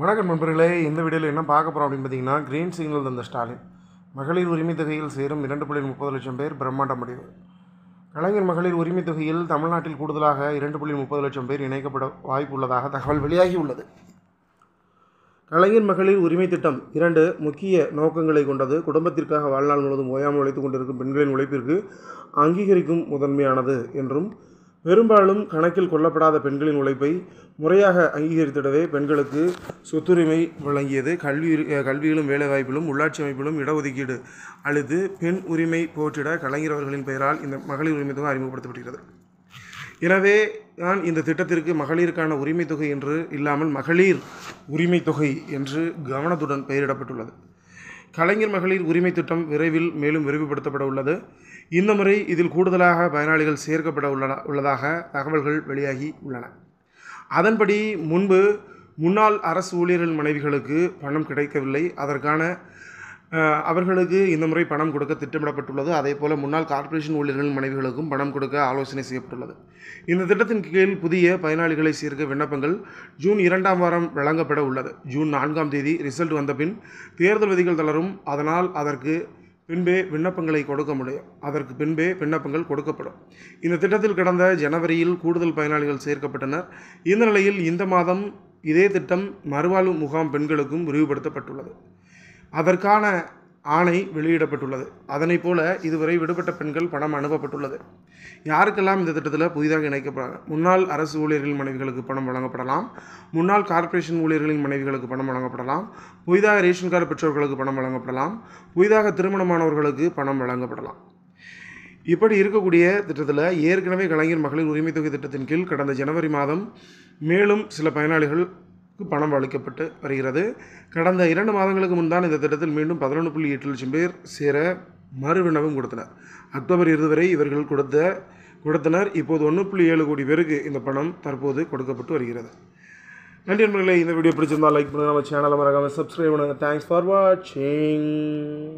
வணக்கம் நண்பர்களே இந்த வீடியோவில் என்ன பார்க்க போகிறோம் அப்படின்னு பார்த்தீங்கன்னா க்ரீன் சிக்னல் தந்த ஸ்டாலின் மகளிர் உரிமை தொகையில் சேரும் இரண்டு புள்ளி முப்பது லட்சம் பேர் பிரம்மாண்ட முடிவு கலைஞர் மகளிர் உரிமை தொகையில் தமிழ்நாட்டில் கூடுதலாக இரண்டு புள்ளி முப்பது லட்சம் பேர் இணைக்கப்பட வாய்ப்பு உள்ளதாக தகவல் வெளியாகி உள்ளது கலைஞர் மகளிர் உரிமை திட்டம் இரண்டு முக்கிய நோக்கங்களை கொண்டது குடும்பத்திற்காக வாழ்நாள் முழுவதும் ஓயாமல் உழைத்துக் கொண்டிருக்கும் பெண்களின் உழைப்பிற்கு அங்கீகரிக்கும் முதன்மையானது என்றும் பெரும்பாலும் கணக்கில் கொள்ளப்படாத பெண்களின் உழைப்பை முறையாக அங்கீகரித்திடவே பெண்களுக்கு சொத்துரிமை வழங்கியது கல்வி கல்வியிலும் வேலைவாய்ப்பிலும் உள்ளாட்சி அமைப்பிலும் இடஒதுக்கீடு அழுது பெண் உரிமை போற்றிட கலைஞரவர்களின் பெயரால் இந்த மகளிர் உரிமை தொகை அறிமுகப்படுத்தப்படுகிறது எனவே தான் இந்த திட்டத்திற்கு மகளிருக்கான உரிமை தொகை என்று இல்லாமல் மகளிர் உரிமை தொகை என்று கவனத்துடன் பெயரிடப்பட்டுள்ளது கலைஞர் மகளிர் உரிமை திட்டம் விரைவில் மேலும் விரிவுபடுத்தப்பட உள்ளது இந்த முறை இதில் கூடுதலாக பயனாளிகள் சேர்க்கப்பட உள்ளன உள்ளதாக தகவல்கள் வெளியாகி உள்ளன அதன்படி முன்பு முன்னாள் அரசு ஊழியர்கள் மனைவிகளுக்கு பணம் கிடைக்கவில்லை அதற்கான அவர்களுக்கு இந்த முறை பணம் கொடுக்க திட்டமிடப்பட்டுள்ளது அதே போல் முன்னாள் கார்ப்பரேஷன் ஊழியர்களின் மனைவிகளுக்கும் பணம் கொடுக்க ஆலோசனை செய்யப்பட்டுள்ளது இந்த திட்டத்தின் கீழ் புதிய பயனாளிகளை சேர்க்க விண்ணப்பங்கள் ஜூன் இரண்டாம் வாரம் வழங்கப்பட உள்ளது ஜூன் நான்காம் தேதி ரிசல்ட் வந்தபின் தேர்தல் விதிகள் தளரும் அதனால் அதற்கு பின்பே விண்ணப்பங்களை கொடுக்க முடியும் அதற்கு பின்பே விண்ணப்பங்கள் கொடுக்கப்படும் இந்த திட்டத்தில் கடந்த ஜனவரியில் கூடுதல் பயனாளிகள் சேர்க்கப்பட்டனர் இந்த நிலையில் இந்த மாதம் இதே திட்டம் மறுவாழ்வு முகாம் பெண்களுக்கும் விரிவுபடுத்தப்பட்டுள்ளது அதற்கான ஆணை வெளியிடப்பட்டுள்ளது அதனைப் போல இதுவரை விடுபட்ட பெண்கள் பணம் அனுப்பப்பட்டுள்ளது யாருக்கெல்லாம் இந்த திட்டத்தில் புதிதாக இணைக்கப்படாது முன்னாள் அரசு ஊழியர்களின் மனைவிகளுக்கு பணம் வழங்கப்படலாம் முன்னாள் கார்ப்பரேஷன் ஊழியர்களின் மனைவிகளுக்கு பணம் வழங்கப்படலாம் புதிதாக ரேஷன் கார்டு பெற்றோர்களுக்கு பணம் வழங்கப்படலாம் புதிதாக திருமணமானவர்களுக்கு பணம் வழங்கப்படலாம் இப்படி இருக்கக்கூடிய திட்டத்தில் ஏற்கனவே கலைஞர் மகளிர் உரிமைத் தொகை திட்டத்தின் கீழ் கடந்த ஜனவரி மாதம் மேலும் சில பயனாளிகள் பணம் அளிக்கப்பட்டு வருகிறது கடந்த இரண்டு மாதங்களுக்கு முன்தான் இந்த திட்டத்தில் மீண்டும் பதினொன்று புள்ளி எட்டு லட்சம் பேர் சேர மறுவிண்ணப்பம் கொடுத்தனர் அக்டோபர் இறுதி வரை இவர்கள் கொடுத்த கொடுத்தனர் இப்போது ஒன்று புள்ளி ஏழு கோடி பேருக்கு இந்த பணம் தற்போது கொடுக்கப்பட்டு வருகிறது நன்றி நண்பர்களே இந்த வீடியோ பிடிச்சிருந்தால் லைக் பண்ணுங்கள் நம்ம சேனலை மறக்காமல் சப்ஸ்கிரைப் பண்ணுங்கள் தேங்க்ஸ் ஃபார் வாட்சிங்